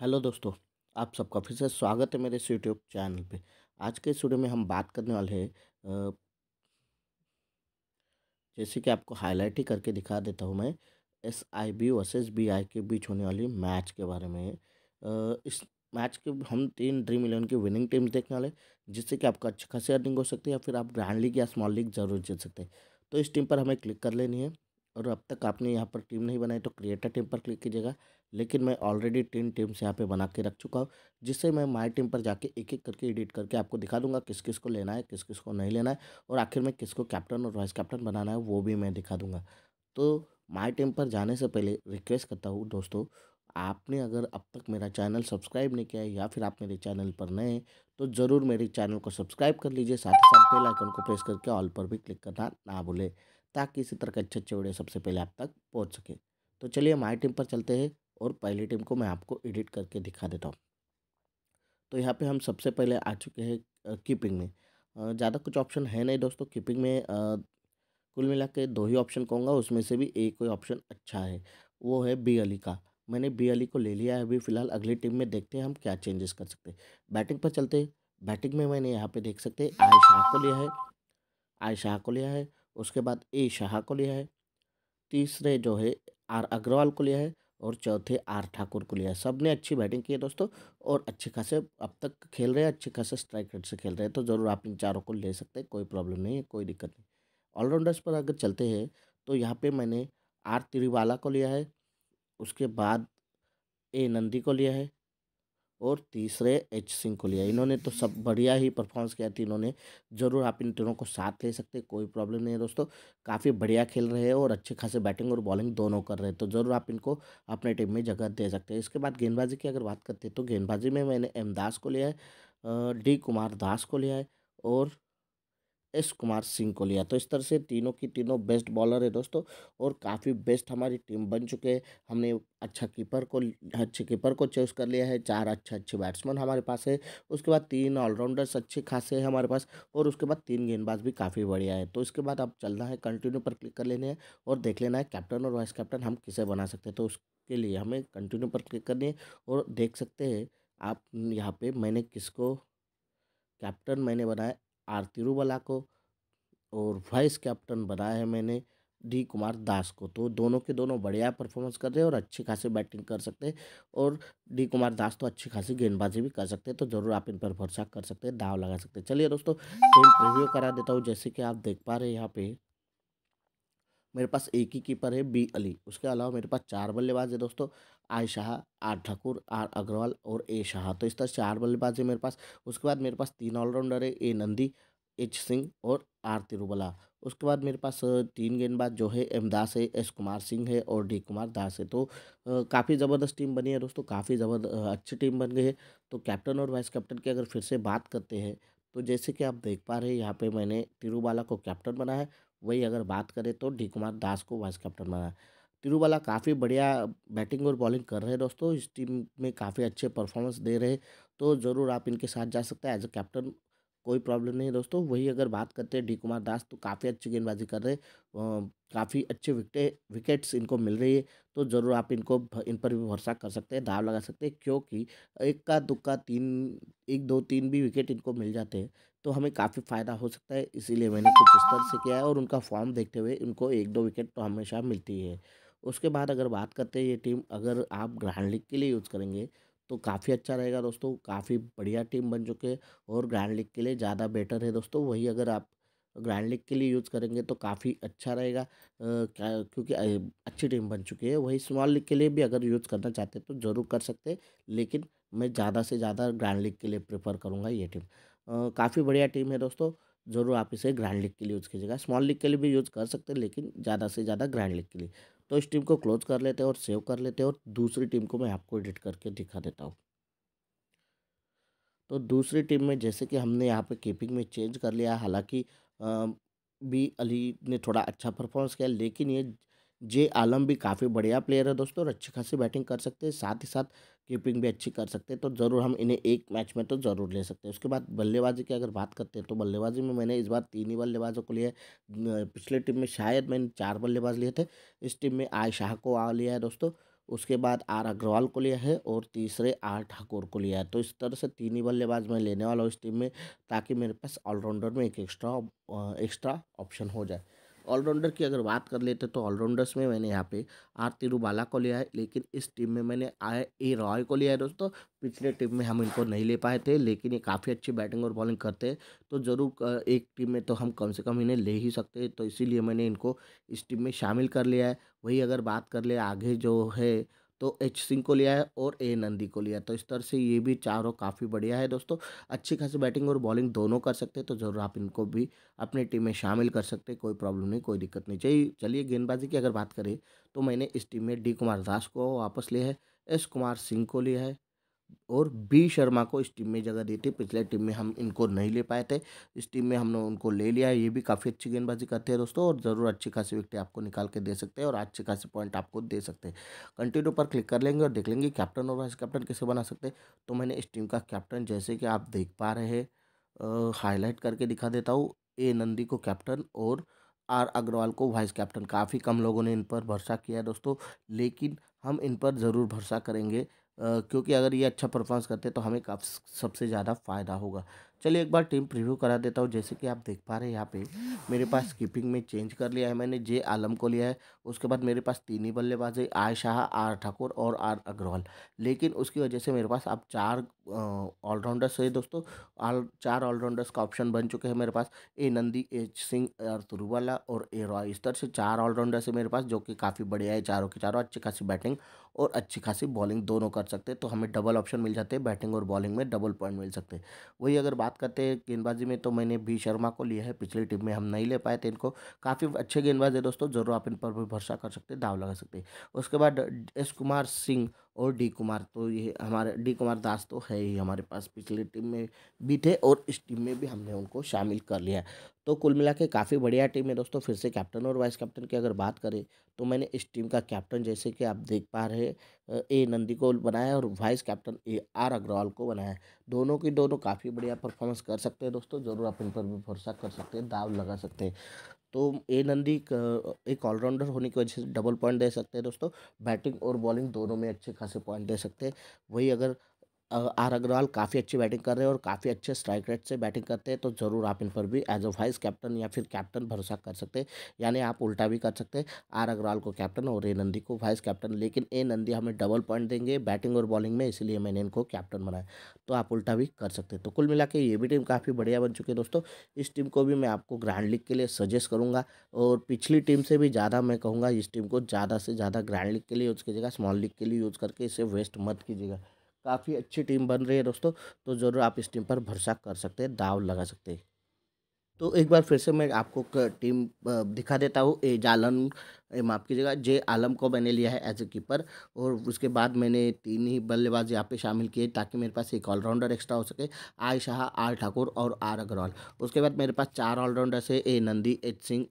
hello दोस्तों आप सबका फिर से स्वागत है मेरे इस यूट्यूब चैनल पे आज के इस वीडियो में हम बात करने वाले हैं जैसे कि आपको हाईलाइट ही करके दिखा देता हूँ मैं S I B versus B I के बीच होने वाली मैच के बारे में इस मैच के हम तीन ड्रीम इलेवन की विनिंग टीम्स देखने वाले जिससे कि आपका अच्छी खासी अर्निंग हो सकती है या फिर आप ग्रैंड लीग या स्मॉल लीग जरूर जीत सकते हैं तो इस टीम पर हमें क्लिक कर लेनी है और अब तक आपने यहाँ पर टीम नहीं बनाई तो क्रिएटर टीम पर क्लिक कीजिएगा लेकिन मैं ऑलरेडी तीन टीम्स यहाँ पे बना के रख चुका हूँ जिससे मैं माई टीम पर जाके एक एक करके एडिट करके आपको दिखा दूंगा किस किस को लेना है किस किस को नहीं लेना है और आखिर में किसको कैप्टन और वाइस कैप्टन बनाना है वो भी मैं दिखा दूंगा तो माई टीम पर जाने से पहले रिक्वेस्ट करता हूँ दोस्तों आपने अगर अब तक मेरा चैनल सब्सक्राइब नहीं किया है या फिर आप मेरे चैनल पर नए हैं तो ज़रूर मेरे चैनल को सब्सक्राइब कर लीजिए साथ ही साथ बेल आइकन को प्रेस करके ऑल पर भी क्लिक करना ना भूलें ताकि इसी तरह के अच्छे अच्छे वीडियो सबसे पहले आप तक पहुँच सके तो चलिए हमारी टीम पर चलते हैं और पहली टीम को मैं आपको एडिट करके दिखा देता हूँ तो यहाँ पे हम सबसे पहले आ चुके हैं कीपिंग में ज़्यादा कुछ ऑप्शन है नहीं दोस्तों कीपिंग में कुल मिला के दो ही ऑप्शन कहूँगा उसमें से भी एक कोई ऑप्शन अच्छा है वो है बी अली का मैंने बी अली e को ले लिया है अभी फ़िलहाल अगली टीम में देखते हैं हम क्या चेंजेस कर सकते हैं बैटिंग पर चलते बैटिंग में मैंने यहाँ पे देख सकते हैं आय शाह को लिया है आय शाह को लिया है उसके बाद ए शाह को लिया है तीसरे जो है आर अग्रवाल को लिया है और चौथे आर ठाकुर को लिया सब ने अच्छी बैटिंग की है दोस्तों और अच्छे खासे अब तक खेल रहे हैं अच्छे खासे स्ट्राइक रेट से खेल रहे हैं तो ज़रूर आप इन चारों को ले सकते हैं कोई प्रॉब्लम नहीं है कोई दिक्कत नहीं ऑलराउंडर्स पर अगर चलते हैं तो यहाँ पे मैंने आर तिरिवाला को लिया है उसके बाद ए नंदी को लिया है और तीसरे एच सिंह को लिया इन्होंने तो सब बढ़िया ही परफॉर्मेंस किया थी तो इन्होंने ज़रूर आप इन तीनों को साथ ले सकते कोई प्रॉब्लम नहीं है दोस्तों काफ़ी बढ़िया खेल रहे हैं और अच्छे खासे बैटिंग और बॉलिंग दोनों कर रहे हैं तो ज़रूर आप इनको अपने टीम में जगह दे सकते हैं इसके बाद गेंदबाजी की अगर बात करते हैं तो गेंदबाजी में मैंने एम दास को लिया है डी कुमार दास को लिया है और एस कुमार सिंह को लिया तो इस तरह से तीनों की तीनों बेस्ट बॉलर है दोस्तों और काफ़ी बेस्ट हमारी टीम बन चुके हैं हमने अच्छा कीपर को अच्छे कीपर को चूज कर लिया है चार अच्छे अच्छे बैट्समैन हमारे पास है उसके बाद तीन ऑलराउंडर्स अच्छे खासे हैं हमारे पास और उसके बाद तीन गेंदबाज भी काफ़ी बढ़िया है तो इसके बाद आप चलना है कंटिन्यू पर क्लिक कर लेने हैं और देख लेना है कैप्टन और वाइस कैप्टन हम किसे बना सकते हैं तो उसके लिए हमें कंटिन्यू पर क्लिक करनी है और देख सकते हैं आप यहाँ पर मैंने किसको कैप्टन मैंने बनाया आर तिरुबला को और वाइस कैप्टन बनाया है मैंने डी कुमार दास को तो दोनों के दोनों बढ़िया परफॉर्मेंस कर रहे हैं और अच्छी खासी बैटिंग कर सकते हैं और डी कुमार दास तो अच्छी खासी गेंदबाजी भी कर सकते हैं तो ज़रूर आप इन पर भरोसा कर सकते हैं दाव लगा सकते हैं चलिए दोस्तों प्रीव्यू करा देता हूँ जैसे कि आप देख पा रहे हैं यहाँ पे मेरे पास एक ही कीपर है बी अली उसके अलावा मेरे पास चार बल्लेबाज है दोस्तों I Shah R Thakur R Agarwal और ए शाह तो इस तरह चार बल्लेबाज है मेरे पास उसके बाद मेरे पास तीन ऑलराउंडर है ए नंदी एच सिंह और आर तिरुबला उसके बाद मेरे पास तीन गेंदबाज जो है एम दास है एस कुमार सिंह है और डी कुमार दास है तो काफ़ी ज़बरदस्त टीम बनी है दोस्तों काफ़ी जबरद अच्छी टीम बन गई है तो कैप्टन और वाइस कैप्टन की अगर फिर से बात करते हैं तो जैसे कि आप देख पा रहे हैं यहाँ पे मैंने तिरुबाला को कैप्टन बनाया है वही अगर बात करें तो डी कुमार दास को वाइस कैप्टन बनाया तिरुवाला काफ़ी बढ़िया बैटिंग और बॉलिंग कर रहे हैं दोस्तों इस टीम में काफ़ी अच्छे परफॉर्मेंस दे रहे तो ज़रूर आप इनके साथ जा सकते हैं एज अ कैप्टन कोई प्रॉब्लम नहीं है दोस्तों वही अगर बात करते हैं डी कुमार दास तो काफ़ी अच्छी गेंदबाजी कर रहे हैं काफ़ी अच्छे विकटे विकेट्स इनको मिल रही है तो ज़रूर आप इनको इन पर भी भरोसा कर सकते हैं दाव लगा सकते हैं क्योंकि एक का दुक्का तीन एक दो तीन भी विकेट इनको मिल जाते हैं तो हमें काफ़ी फ़ायदा हो सकता है इसीलिए मैंने कुछ इस तरह से किया है और उनका फॉर्म देखते हुए उनको एक दो विकेट तो हमेशा मिलती है उसके बाद अगर बात करते हैं ये टीम अगर आप ग्रैंड लीग के लिए यूज़ करेंगे तो काफ़ी अच्छा रहेगा दोस्तों काफ़ी बढ़िया टीम बन चुके और ग्रैंड लीग के लिए ज़्यादा बेटर है दोस्तों वही अगर आप ग्रैंड लीग के लिए यूज़ करेंगे तो काफ़ी अच्छा रहेगा क्योंकि अच्छी टीम बन चुकी है वही स्मॉल लीग के लिए भी अगर यूज़ करना चाहते हैं तो ज़रूर कर सकते हैं लेकिन मैं ज़्यादा से ज़्यादा ग्रैंड लीग के लिए प्रेफर करूँगा ये टीम काफ़ी बढ़िया टीम है दोस्तों ज़रूर आप इसे ग्रैंड लीग के लिए यूज़ कीजिएगा स्मॉल लीग के लिए भी यूज़ कर सकते हैं लेकिन ज़्यादा से ज़्यादा ग्रैंड लीग के लिए तो इस टीम को क्लोज कर लेते हैं और सेव कर लेते हैं और दूसरी टीम को मैं आपको एडिट करके दिखा देता हूँ तो दूसरी टीम में जैसे कि हमने यहाँ पे कीपिंग में चेंज कर लिया हालांकि बी अली ने थोड़ा अच्छा परफॉर्मेंस किया लेकिन ये जे आलम भी काफ़ी बढ़िया प्लेयर है दोस्तों और अच्छी खासी बैटिंग कर सकते हैं साथ ही साथ कीपिंग भी अच्छी कर सकते हैं तो ज़रूर हम इन्हें एक मैच में तो ज़रूर ले सकते हैं उसके बाद बल्लेबाजी की अगर बात करते हैं तो बल्लेबाजी में मैंने इस बार तीन ही बल्लेबाजों को लिया है पिछले टीम में शायद मैंने चार बल्लेबाज लिए थे इस टीम में आय शाह को आ लिया है दोस्तों उसके बाद आर अग्रवाल को लिया है और तीसरे आर ठाकुर को लिया है तो इस तरह से तीन ही बल्लेबाज मैं लेने वाला हूँ इस टीम में ताकि मेरे पास ऑलराउंडर में एक एक्स्ट्रा एक्स्ट्रा ऑप्शन हो जाए ऑलराउंडर की अगर बात कर लेते तो ऑलराउंडर्स में मैंने यहाँ पे आर तिरुबाला को लिया है लेकिन इस टीम में मैंने आय ए रॉय को लिया है दोस्तों पिछले टीम में हम इनको नहीं ले पाए थे लेकिन ये काफ़ी अच्छी बैटिंग और बॉलिंग करते हैं तो ज़रूर एक टीम में तो हम कम से कम इन्हें ले ही सकते हैं तो इसीलिए मैंने इनको इस टीम में शामिल कर लिया है वही अगर बात कर ले आगे जो है तो एच सिंह को लिया है और ए नंदी को लिया है तो इस तरह से ये भी चारों काफ़ी बढ़िया है दोस्तों अच्छी खासी बैटिंग और बॉलिंग दोनों कर सकते हैं तो ज़रूर आप इनको भी अपनी टीम में शामिल कर सकते हैं कोई प्रॉब्लम नहीं कोई दिक्कत नहीं चाहिए चलिए गेंदबाजी की अगर बात करें तो मैंने इस टीम में डी कुमार दास को वापस लिया है एस कुमार सिंह को लिया है और बी शर्मा को इस टीम में जगह दी थी पिछले टीम में हम इनको नहीं ले पाए थे इस टीम में हमने उनको ले लिया ये भी काफ़ी अच्छी गेंदबाजी करते हैं दोस्तों और ज़रूर अच्छी खासी विकटें आपको निकाल के दे सकते हैं और अच्छे खासे पॉइंट आपको दे सकते हैं कंटिन्यू पर क्लिक कर लेंगे और देख लेंगे कैप्टन और वाइस कैप्टन कैसे बना सकते हैं तो मैंने इस टीम का कैप्टन जैसे कि आप देख पा रहे हैं हाईलाइट करके दिखा देता हूँ ए नंदी को कैप्टन और आर अग्रवाल को वाइस कैप्टन काफ़ी कम लोगों ने इन पर भरोसा किया है दोस्तों लेकिन हम इन पर ज़रूर भरोसा करेंगे क्योंकि अगर ये अच्छा परफॉर्मेंस करते हैं तो हमें काफ़ी सबसे ज़्यादा फ़ायदा होगा चलिए एक बार टीम प्रिव्यू करा देता हूँ जैसे कि आप देख पा रहे हैं यहाँ पे मेरे पास कीपिंग में चेंज कर लिया है मैंने जे आलम को लिया है उसके बाद मेरे पास तीन ही बल्लेबाज है आय शाह आर ठाकुर और आर अग्रवाल लेकिन उसकी वजह से मेरे पास अब चार ऑलराउंडर्स है दोस्तों आल चार ऑलराउंडर्स का ऑप्शन बन चुके हैं मेरे पास A Nandi H Singh R Turuvala और ए रॉय इस तरह से चार ऑलराउंडर्स है मेरे पास जो कि काफ़ी बढ़िया है चारों के चारों अच्छी खासी बैटिंग और अच्छी खासी बॉलिंग दोनों कर सकते हैं तो हमें डबल ऑप्शन मिल जाते हैं बैटिंग और बॉलिंग में डबल पॉइंट मिल सकते हैं वही अगर बात करते हैं गेंदबाजी में तो मैंने बी शर्मा को लिया है पिछली टीम में हम नहीं ले पाए थे इनको काफ़ी अच्छे गेंदबाज है दोस्तों ज़रूर आप इन पर भी भरोसा कर सकते हैं दाव लगा सकते हैं उसके बाद एस कुमार सिंह और डी कुमार तो ये हमारे डी कुमार दास तो है ही हमारे पास पिछली टीम में भी थे और इस टीम में भी हमने उनको शामिल कर लिया तो कुल मिला के काफ़ी बढ़िया टीम है दोस्तों फिर से कैप्टन और वाइस कैप्टन की अगर बात करें तो मैंने इस टीम का कैप्टन जैसे कि आप देख पा रहे ए नंदी को बनाया और vice captain A R Agarwal को बनाया दोनों की दोनों काफ़ी बढ़िया परफॉर्मेंस कर सकते हैं दोस्तों ज़रूर आप इन पर भी भरोसा कर सकते हैं दाव लगा सकते हैं तो ए नंदी एक ऑलराउंडर होने की वजह से डबल पॉइंट दे सकते हैं दोस्तों बैटिंग और बॉलिंग दोनों में अच्छे खासे पॉइंट दे सकते हैं वही अगर आर अग्रवाल काफ़ी अच्छी बैटिंग कर रहे हैं और काफ़ी अच्छे स्ट्राइक रेट से बैटिंग करते हैं तो ज़रूर आप इन पर भी एज अ वाइस कैप्टन या फिर कैप्टन भरोसा कर सकते हैं यानी आप उल्टा भी कर सकते हैं आर अग्रवाल को कैप्टन और ए नंदी को वाइस कैप्टन लेकिन ए नंदी हमें डबल पॉइंट देंगे बैटिंग और बॉलिंग में इसलिए मैंने इनको कैप्टन बनाया तो आप उल्टा भी कर सकते हैं तो कुल मिला ये भी टीम काफ़ी बढ़िया बन चुकी है दोस्तों इस टीम को भी मैं आपको ग्रैंड लीग के लिए सजेस्ट करूँगा और पिछली टीम से भी ज़्यादा मैं कहूँगा इस टीम को ज़्यादा से ज़्यादा ग्रैंड लीग के लिए यूज़ कीजिएगा स्मॉल लीग के लिए यूज़ करके इसे वेस्ट मत कीजिएगा काफ़ी अच्छी टीम बन रही है दोस्तों तो ज़रूर आप इस टीम पर भरोसा कर सकते हैं दाव लगा सकते हैं तो एक बार फिर से मैं आपको टीम दिखा देता हूँ ए जालम माफ़ कीजिएगा जे आलम को मैंने लिया है एज ए कीपर और उसके बाद मैंने तीन ही बल्लेबाज यहाँ पे शामिल किए ताकि मेरे पास एक ऑलराउंडर एक्स्ट्रा हो सके आय शाह आर ठाकुर और आर अग्रवाल उसके बाद मेरे पास चार ऑलराउंडर्स है A Nandi H Singh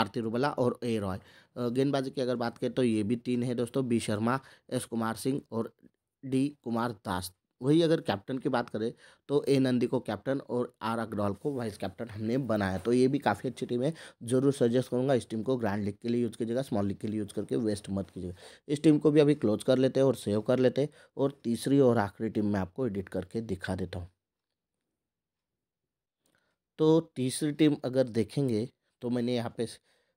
R Tirubala और ए रॉय गेंदबाजी की अगर बात करें तो ये भी तीन है दोस्तों बी शर्मा एस कुमार सिंह और डी कुमार दास वही अगर कैप्टन की बात करें तो ए नंदी को कैप्टन और आर अग्रवाल को वाइस कैप्टन हमने बनाया तो ये भी काफ़ी अच्छी टीम है जरूर सजेस्ट करूँगा इस टीम को ग्रैंड लीग के लिए यूज़ कीजिएगा स्मॉल लीग के लिए यूज़ करके वेस्ट मत कीजिएगा इस टीम को भी अभी क्लोज कर लेते हैं और सेव कर लेते हैं और तीसरी और आखिरी टीम मैं आपको एडिट करके दिखा देता हूँ तो तीसरी टीम अगर देखेंगे तो मैंने यहाँ पे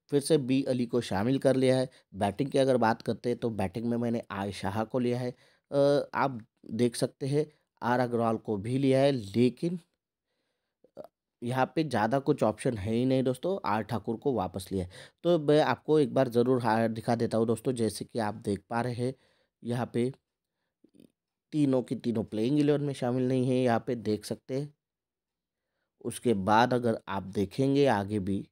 फिर से बी अली को शामिल कर लिया है बैटिंग की अगर बात करते हैं तो बैटिंग में मैंने आय शाह को लिया है आप देख सकते हैं आर अग्रवाल को भी लिया है लेकिन यहाँ पे ज़्यादा कुछ ऑप्शन है ही नहीं दोस्तों आर ठाकुर को वापस लिया है तो मैं आपको एक बार ज़रूर दिखा देता हूँ दोस्तों जैसे कि आप देख पा रहे हैं यहाँ पे तीनों की तीनों प्लेइंग इलेवन में शामिल नहीं है यहाँ पे देख सकते हैं उसके बाद अगर आप देखेंगे आगे भी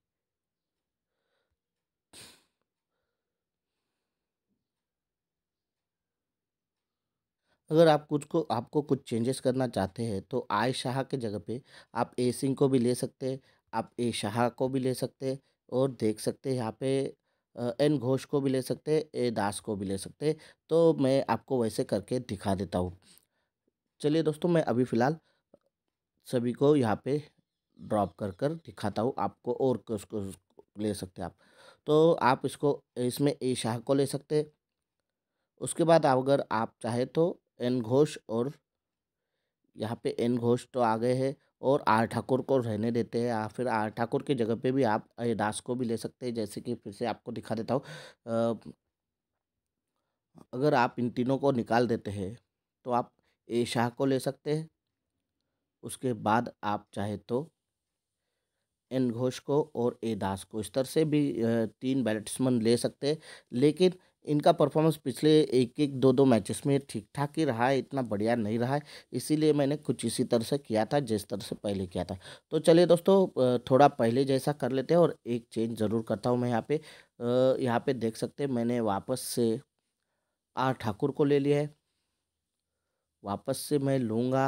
अगर आप कुछ को आपको कुछ चेंजेस करना चाहते हैं तो आय शाह के जगह पे आप ए सिंह को भी ले सकते हैं आप ए शाह को भी ले सकते हैं और देख सकते हैं यहाँ पे एन घोष को भी ले सकते हैं ए दास को भी ले सकते हैं तो मैं आपको वैसे करके दिखा देता हूँ चलिए दोस्तों मैं अभी फ़िलहाल सभी को यहाँ पे ड्रॉप कर कर दिखाता हूँ आपको और उसको ले सकते आप तो आप इसको इसमें ए शाह को ले सकते उसके बाद अगर आप चाहे तो एन घोष और यहाँ पे एन घोष तो आ गए हैं और आर ठाकुर को रहने देते हैं या फिर आर ठाकुर की जगह पे भी आप दास को भी ले सकते हैं जैसे कि फिर से आपको दिखा देता हूँ अगर आप इन तीनों को निकाल देते हैं तो आप ए शाह को ले सकते हैं उसके बाद आप चाहे तो एन घोष को और ए दास को इस तरह से भी तीन बैट्समैन ले सकते हैं लेकिन इनका परफॉर्मेंस पिछले एक एक दो दो मैचेस में ठीक ठाक ही रहा है इतना बढ़िया नहीं रहा है इसीलिए मैंने कुछ इसी तरह से किया था जिस तरह से पहले किया था तो चलिए दोस्तों थोड़ा पहले जैसा कर लेते हैं और एक चेंज ज़रूर करता हूँ मैं यहाँ पे यहाँ पे देख सकते हैं मैंने वापस से आर ठाकुर को ले लिया है वापस से मैं लूँगा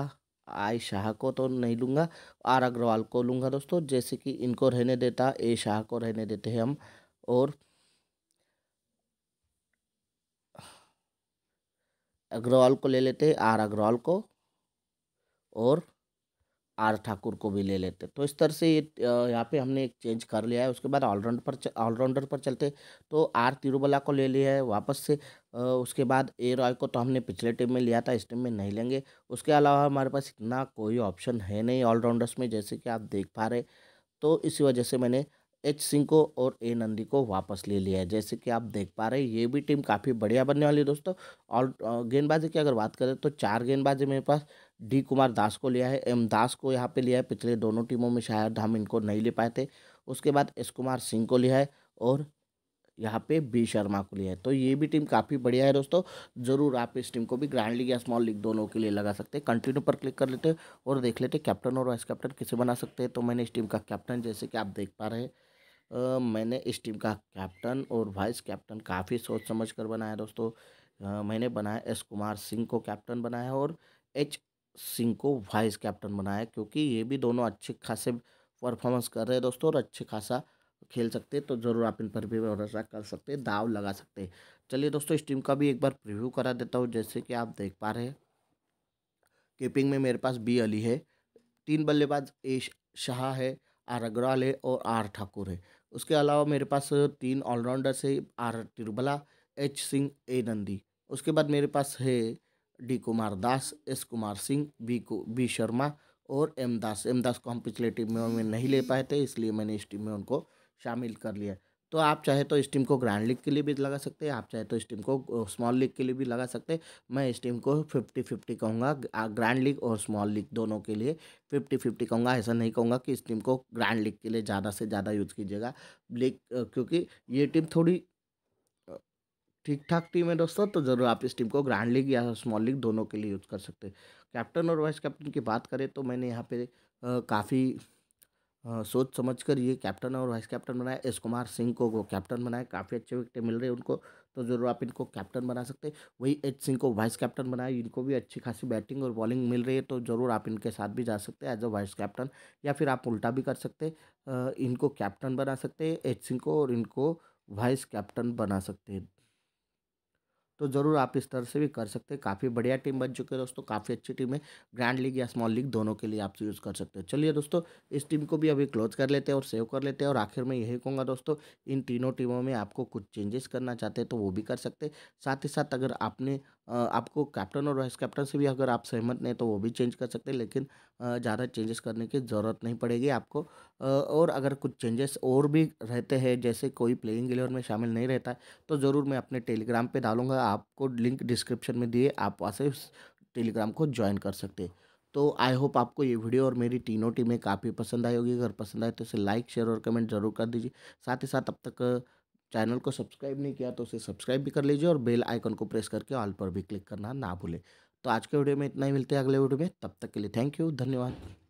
आई शाह को तो नहीं लूँगा आर अग्रवाल को लूँगा दोस्तों जैसे कि इनको रहने देता ए शाह को रहने देते हैं हम और अग्रवाल को ले लेते हैं आर अग्रवाल को और आर ठाकुर को भी ले लेते तो इस तरह से ये यहाँ पे हमने एक चेंज कर लिया है उसके बाद ऑलराउंड पर ऑलराउंडर पर चलते तो आर तिरुबला को ले लिया है वापस से उसके बाद ए रॉय को तो हमने पिछले टीम में लिया था इस टीम में नहीं लेंगे उसके अलावा हमारे पास इतना कोई ऑप्शन है नहीं ऑलराउंडर्स में जैसे कि आप देख पा रहे तो इसी वजह से मैंने एच सिंह को और ए नंदी को वापस ले लिया है जैसे कि आप देख पा रहे हैं ये भी टीम काफ़ी बढ़िया बनने वाली है दोस्तों और गेंदबाजी की अगर बात करें तो चार गेंदबाजी मेरे पास डी कुमार दास को लिया है एम दास को यहाँ पे लिया है पिछले दोनों टीमों में शायद हम इनको नहीं ले पाए थे उसके बाद एस कुमार सिंह को लिया है और यहाँ पे बी शर्मा को लिया है तो ये भी टीम काफ़ी बढ़िया है दोस्तों ज़रूर आप इस टीम को भी ग्रैंड लीग या स्मॉल लीग दोनों के लिए लगा सकते हैं कंटिन्यू पर क्लिक कर लेते हैं और देख लेते हैं कैप्टन और वाइस कैप्टन किसे बना सकते हैं तो मैंने इस टीम का कैप्टन जैसे कि आप देख पा रहे हैं मैंने इस टीम का कैप्टन और वाइस कैप्टन काफ़ी सोच समझ कर बनाया दोस्तों मैंने बनाया एस कुमार सिंह को कैप्टन बनाया और एच सिंह को वाइस कैप्टन बनाया क्योंकि ये भी दोनों अच्छे खासे परफॉर्मेंस कर रहे हैं दोस्तों और अच्छे खासा खेल सकते हैं तो ज़रूर आप इन पर भी भरोसा कर सकते हैं दाव लगा सकते हैं चलिए दोस्तों इस टीम का भी एक बार प्रिव्यू करा देता हूँ जैसे कि आप देख पा रहे हैं कीपिंग में मेरे पास बी अली है तीन बल्लेबाज ए शाह है आर अग्रवाल है और आर ठाकुर है उसके अलावा मेरे पास तीन ऑलराउंडर्स है R Tirubala H Singh A Nandi उसके बाद मेरे पास है D Kumar Das S Kumar Singh B को बी शर्मा और एम दास एम दास को हम पिछले टीम में नहीं ले पाए थे इसलिए मैंने इस टीम में उनको शामिल कर लिया तो आप चाहे तो इस टीम को ग्रैंड लीग के लिए भी लगा सकते हैं आप चाहे तो इस टीम को स्मॉल लीग के लिए भी लगा सकते हैं मैं इस टीम को फिफ्टी फिफ्टी कहूँगा ग्रैंड लीग और स्मॉल लीग दोनों के लिए फिफ्टी फिफ्टी कहूँगा ऐसा नहीं कहूँगा कि इस टीम को ग्रैंड लीग के लिए ज़्यादा से ज़्यादा यूज़ कीजिएगा लीग क्योंकि ये टीम थोड़ी ठीक ठाक टीम है दोस्तों तो ज़रूर आप इस टीम को ग्रैंड लीग या स्मॉल लीग दोनों के लिए यूज़ कर सकते हैं कैप्टन और वाइस कैप्टन की बात करें तो मैंने यहाँ पे काफ़ी सोच समझ कर ये कैप्टन और वाइस कैप्टन बनाया एस कुमार सिंह को वो कैप्टन बनाया काफ़ी अच्छे विकेट मिल रहे हैं उनको तो जरूर आप इनको कैप्टन बना सकते हैं वही एच सिंह को वाइस कैप्टन बनाया इनको भी अच्छी खासी बैटिंग और बॉलिंग मिल रही है तो ज़रूर आप इनके साथ भी जा सकते हैं एज अ वाइस कैप्टन या फिर आप उल्टा भी कर सकते इनको कैप्टन बना सकते हैं एच सिंह को और इनको वाइस कैप्टन बना सकते हैं तो ज़रूर आप इस तरह से भी कर सकते हैं काफ़ी बढ़िया टीम बन चुकी है दोस्तों काफ़ी अच्छी टीम है ग्रैंड लीग या स्मॉल लीग दोनों के लिए आप यूज़ कर सकते हो चलिए दोस्तों इस टीम को भी अभी क्लोज कर लेते हैं और सेव कर लेते हैं और आखिर में यही कहूँगा दोस्तों इन तीनों टीमों में आपको कुछ चेंजेस करना चाहते हैं तो वो भी कर सकते साथ ही साथ अगर आपने आपको कैप्टन और वाइस कैप्टन से भी अगर आप सहमत नहीं तो वो भी चेंज कर सकते हैं लेकिन ज़्यादा चेंजेस करने की ज़रूरत नहीं पड़ेगी आपको और अगर कुछ चेंजेस और भी रहते हैं जैसे कोई प्लेइंग एलेवन में शामिल नहीं रहता है तो ज़रूर मैं अपने टेलीग्राम पर डालूंगा आपको लिंक डिस्क्रिप्शन में दिए आप वहाँ से टेलीग्राम को ज्वाइन कर सकते हैं तो आई होप आपको ये वीडियो और मेरी तीनों टीमें काफ़ी पसंद आई होगी अगर पसंद आए तो इसे लाइक शेयर और कमेंट जरूर कर दीजिए साथ ही साथ अब तक चैनल को सब्सक्राइब नहीं किया तो उसे सब्सक्राइब भी कर लीजिए और बेल आइकन को प्रेस करके ऑल पर भी क्लिक करना ना भूले तो आज के वीडियो में इतना ही मिलते हैं अगले वीडियो में तब तक के लिए थैंक यू धन्यवाद